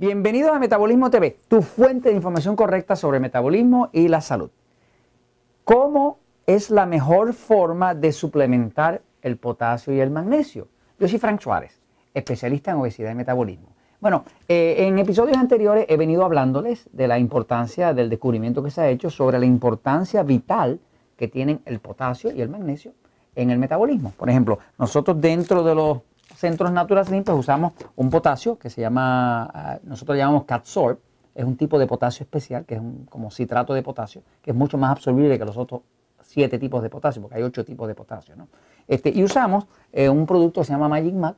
Bienvenidos a Metabolismo TV, tu fuente de información correcta sobre metabolismo y la salud. ¿Cómo es la mejor forma de suplementar el potasio y el magnesio? Yo soy Frank Suárez, especialista en obesidad y metabolismo. Bueno, eh, en episodios anteriores he venido hablándoles de la importancia del descubrimiento que se ha hecho sobre la importancia vital que tienen el potasio y el magnesio en el metabolismo. Por ejemplo, nosotros dentro de los centros naturales limpios pues usamos un potasio que se llama, ah, nosotros llamamos Catsorb, es un tipo de potasio especial que es un, como citrato de potasio, que es mucho más absorbible que los otros siete tipos de potasio, porque hay ocho tipos de potasio. ¿no? Este, y usamos eh, un producto que se llama Magic Mac,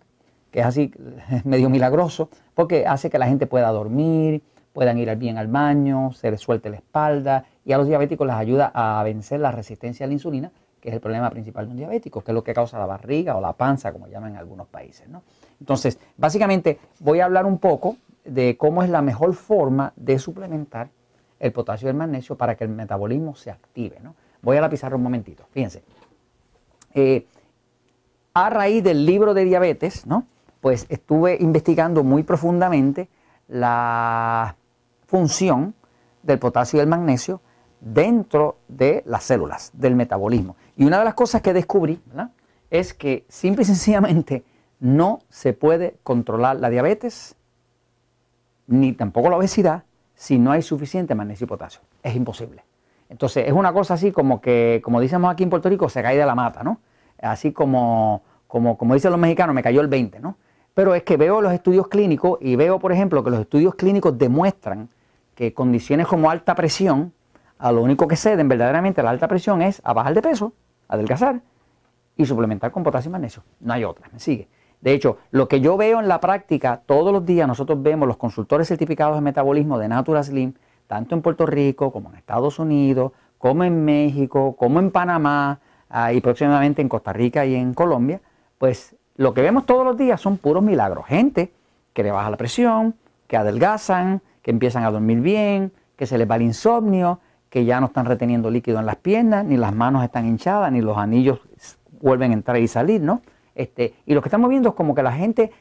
que es así medio milagroso, porque hace que la gente pueda dormir, puedan ir bien al baño, se les suelte la espalda y a los diabéticos les ayuda a vencer la resistencia a la insulina que es el problema principal de un diabético, que es lo que causa la barriga o la panza, como llaman en algunos países. ¿no? Entonces, básicamente voy a hablar un poco de cómo es la mejor forma de suplementar el potasio y el magnesio para que el metabolismo se active. ¿no? Voy a la un momentito, fíjense. Eh, a raíz del libro de diabetes, ¿no? pues estuve investigando muy profundamente la función del potasio y el magnesio dentro de las células, del metabolismo. Y una de las cosas que descubrí es que simple y sencillamente no se puede controlar la diabetes ni tampoco la obesidad si no hay suficiente magnesio y potasio. Es imposible. Entonces es una cosa así como que, como decimos aquí en Puerto Rico, se cae de la mata, ¿no? Así como, como, como dicen los mexicanos, me cayó el 20, ¿no? Pero es que veo los estudios clínicos y veo, por ejemplo, que los estudios clínicos demuestran que condiciones como alta presión, a lo único que ceden verdaderamente a la alta presión es a bajar de peso, adelgazar y suplementar con potasio y magnesio. No hay otra, me sigue. De hecho, lo que yo veo en la práctica, todos los días nosotros vemos los consultores certificados de metabolismo de Natura Slim, tanto en Puerto Rico como en Estados Unidos, como en México, como en Panamá ah, y próximamente en Costa Rica y en Colombia, pues lo que vemos todos los días son puros milagros. Gente que le baja la presión, que adelgazan, que empiezan a dormir bien, que se les va el insomnio, que ya no están reteniendo líquido en las piernas, ni las manos están hinchadas, ni los anillos vuelven a entrar y salir, ¿no? Este, y lo que estamos viendo es como que la gente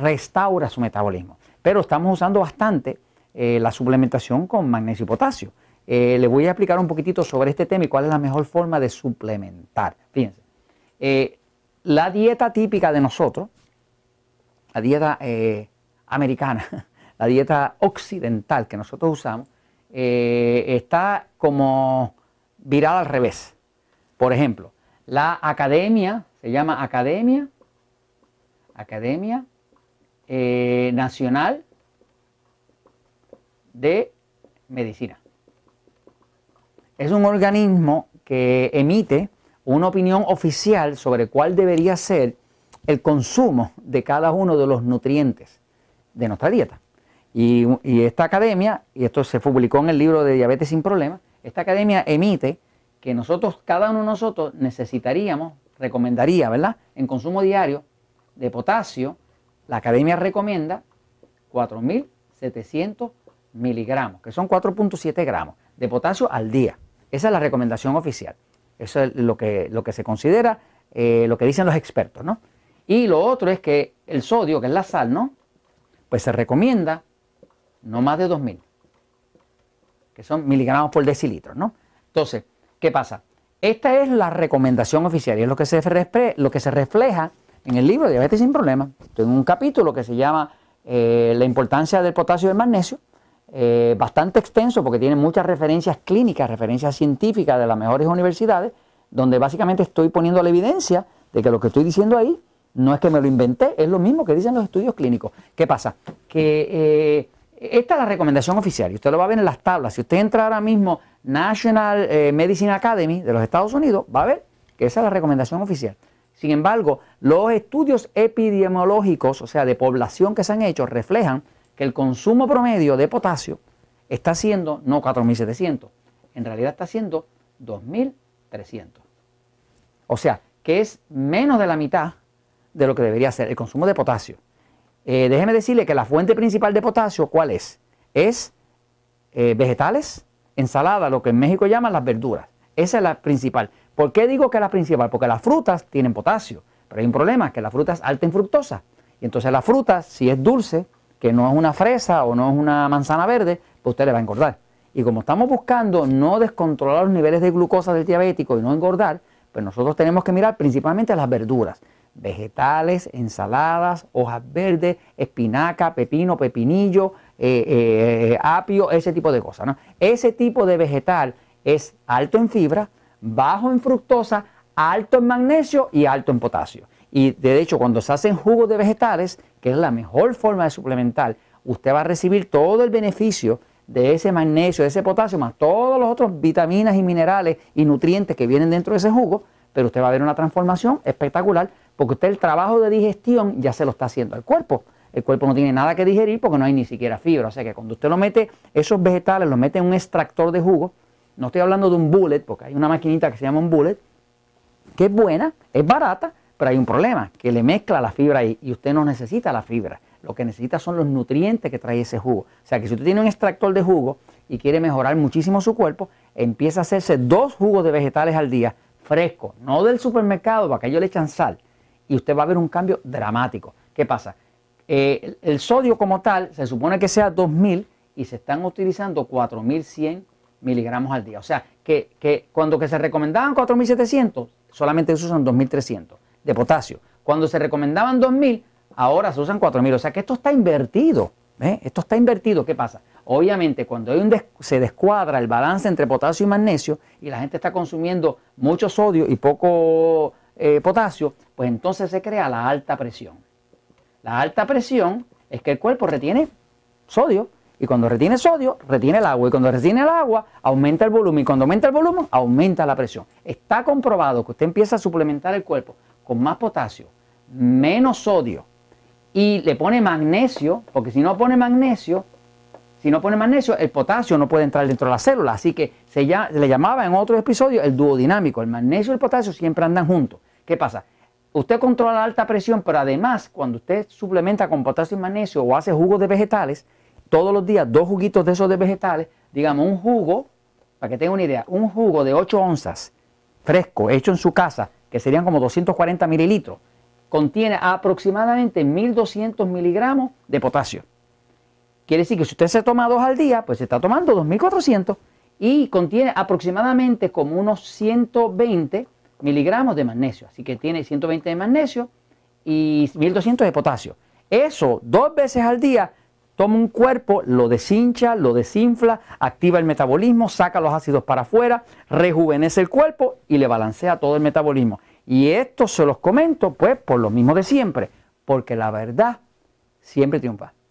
restaura su metabolismo. Pero estamos usando bastante eh, la suplementación con magnesio y potasio. Eh, le les voy a explicar un poquitito sobre este tema y cuál es la mejor forma de suplementar. Fíjense, eh, la dieta típica de nosotros, la dieta americana, la dieta occidental que nosotros usamos, está como viral al revés. Por ejemplo, la academia, se llama Academia, Academia eh, Nacional de Medicina. Es un organismo que emite una opinión oficial sobre cuál debería ser el consumo de cada uno de los nutrientes de nuestra dieta. Y, esta academia, y esto se publicó en el libro de Diabetes sin Problemas, esta academia emite que nosotros, cada uno de nosotros, necesitaríamos, recomendaría, ¿verdad? En consumo diario de potasio, la academia recomienda 4.700 miligramos, que son 4.7 gramos de potasio al día. Esa es la recomendación oficial. Eso es lo que, lo que se considera, eh, lo que dicen los expertos, ¿no? Y lo otro es que el sodio, que es la sal, ¿no? Pues se recomienda no más de 2000, que son miligramos por decilitro, ¿no? Entonces, ¿qué pasa? Esta es la recomendación oficial y es lo que se, lo que se refleja en el libro Diabetes sin Problemas. Tengo un capítulo que se llama eh, La importancia del potasio y del magnesio, eh, bastante extenso porque tiene muchas referencias clínicas, referencias científicas de las mejores universidades, donde básicamente estoy poniendo la evidencia de que lo que estoy diciendo ahí no es que me lo inventé, es lo mismo que dicen los estudios clínicos. ¿Qué pasa? Que eh, esta es la recomendación oficial y usted lo va a ver en las tablas. Si usted entra ahora mismo National eh, Medicine Academy de los Estados Unidos, va a ver que esa es la recomendación oficial. Sin embargo, los estudios epidemiológicos, o sea, de población que se han hecho, reflejan que el consumo promedio de potasio está siendo no 4.700, en realidad está siendo 2.300. O sea, que es menos de la mitad de lo que debería ser el consumo de potasio. Eh, déjeme decirle que la fuente principal de potasio, ¿cuál es? Es eh, vegetales, ensalada, lo que en México llaman las verduras. Esa es la principal. ¿Por qué digo que es la principal? Porque las frutas tienen potasio, pero hay un problema, que la fruta es alta en fructosa. Y entonces la fruta, si es dulce, que no es una fresa o no es una manzana verde, pues usted le va a engordar. Y como estamos buscando no descontrolar los niveles de glucosa del diabético y no engordar, pues nosotros tenemos que mirar principalmente las verduras vegetales, ensaladas, hojas verdes, espinaca, pepino, pepinillo, eh, eh, eh, apio, ese tipo de cosas. Ese tipo de vegetal es alto en fibra, bajo en fructosa, alto en magnesio y alto en potasio. Y de hecho, cuando se hacen jugos de vegetales, que es la mejor forma de suplementar, usted va a recibir todo el beneficio de ese magnesio, de ese potasio, más todos los otros vitaminas y minerales y nutrientes que vienen dentro de ese jugo, pero usted va a ver una transformación espectacular porque usted el trabajo de digestión ya se lo está haciendo al cuerpo. El cuerpo no tiene nada que digerir porque no hay ni siquiera fibra. O sea que cuando usted lo mete, esos vegetales, lo mete en un extractor de jugo. No estoy hablando de un bullet, porque hay una maquinita que se llama un bullet, que es buena, es barata, pero hay un problema, que le mezcla la fibra ahí y usted no necesita la fibra. Lo que necesita son los nutrientes que trae ese jugo. O sea que si usted tiene un extractor de jugo y quiere mejorar muchísimo su cuerpo, empieza a hacerse dos jugos de vegetales al día fresco, no del supermercado, para que ellos le echan sal. Y usted va a ver un cambio dramático. ¿Qué pasa? Eh, el sodio como tal se supone que sea 2000 y se están utilizando 4100 miligramos al día. O sea, que, cuando que se recomendaban 4700, solamente se usan 2300 de potasio. Cuando se recomendaban 2000, ahora se usan 4000. O sea que esto está invertido. ¿eh? Esto está invertido. ¿Qué pasa? Obviamente, cuando se descuadra el balance entre potasio y magnesio y la gente está consumiendo mucho sodio y poco eh, potasio, pues entonces se crea la alta presión. La alta presión es que el cuerpo retiene sodio y cuando retiene sodio, retiene el agua. Y cuando retiene el agua, aumenta el volumen. Y cuando aumenta el volumen, aumenta la presión. Está comprobado que usted empieza a suplementar el cuerpo con más potasio, menos sodio y le pone magnesio, porque si no pone magnesio, si no pone magnesio, el potasio no puede entrar dentro de la célula. Así que se, le llamaba en otro episodio el duodinámico. El magnesio y el potasio siempre andan juntos. ¿Qué pasa? Usted controla la alta presión, pero además, cuando usted suplementa con potasio y magnesio o hace jugos de vegetales, todos los días dos juguitos de esos de vegetales, digamos un jugo, para que tenga una idea, un jugo de 8 onzas, fresco, hecho en su casa, que serían como 240 mililitros, contiene aproximadamente 1200 miligramos de potasio. Quiere decir que si usted se toma dos al día, pues se está tomando 2.400 y contiene aproximadamente como unos 120 miligramos de magnesio. Así que tiene 120 de magnesio y 1.200 de potasio. Eso dos veces al día toma un cuerpo, lo deshincha, lo desinfla, activa el metabolismo, saca los ácidos para afuera, rejuvenece el cuerpo y le balancea todo el metabolismo. Y esto se los comento pues por lo mismo de siempre, porque la verdad siempre triunfa.